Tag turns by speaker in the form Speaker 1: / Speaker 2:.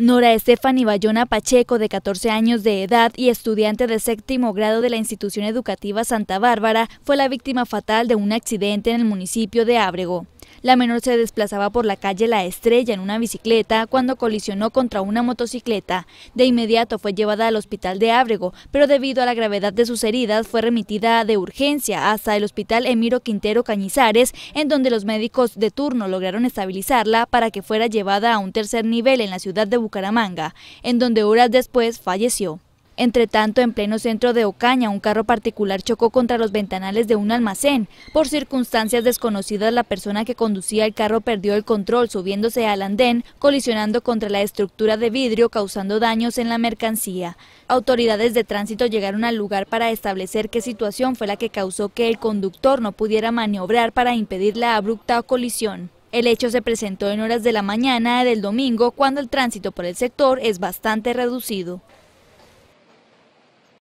Speaker 1: Nora Estefany Bayona Pacheco, de 14 años de edad y estudiante de séptimo grado de la institución educativa Santa Bárbara, fue la víctima fatal de un accidente en el municipio de Ábrego. La menor se desplazaba por la calle La Estrella en una bicicleta cuando colisionó contra una motocicleta. De inmediato fue llevada al hospital de Ábrego, pero debido a la gravedad de sus heridas fue remitida de urgencia hasta el hospital Emiro Quintero Cañizares, en donde los médicos de turno lograron estabilizarla para que fuera llevada a un tercer nivel en la ciudad de Bucaramanga, en donde horas después falleció. Entre tanto, en pleno centro de Ocaña, un carro particular chocó contra los ventanales de un almacén. Por circunstancias desconocidas, la persona que conducía el carro perdió el control subiéndose al andén, colisionando contra la estructura de vidrio, causando daños en la mercancía. Autoridades de tránsito llegaron al lugar para establecer qué situación fue la que causó que el conductor no pudiera maniobrar para impedir la abrupta colisión. El hecho se presentó en horas de la mañana del domingo, cuando el tránsito por el sector es bastante reducido.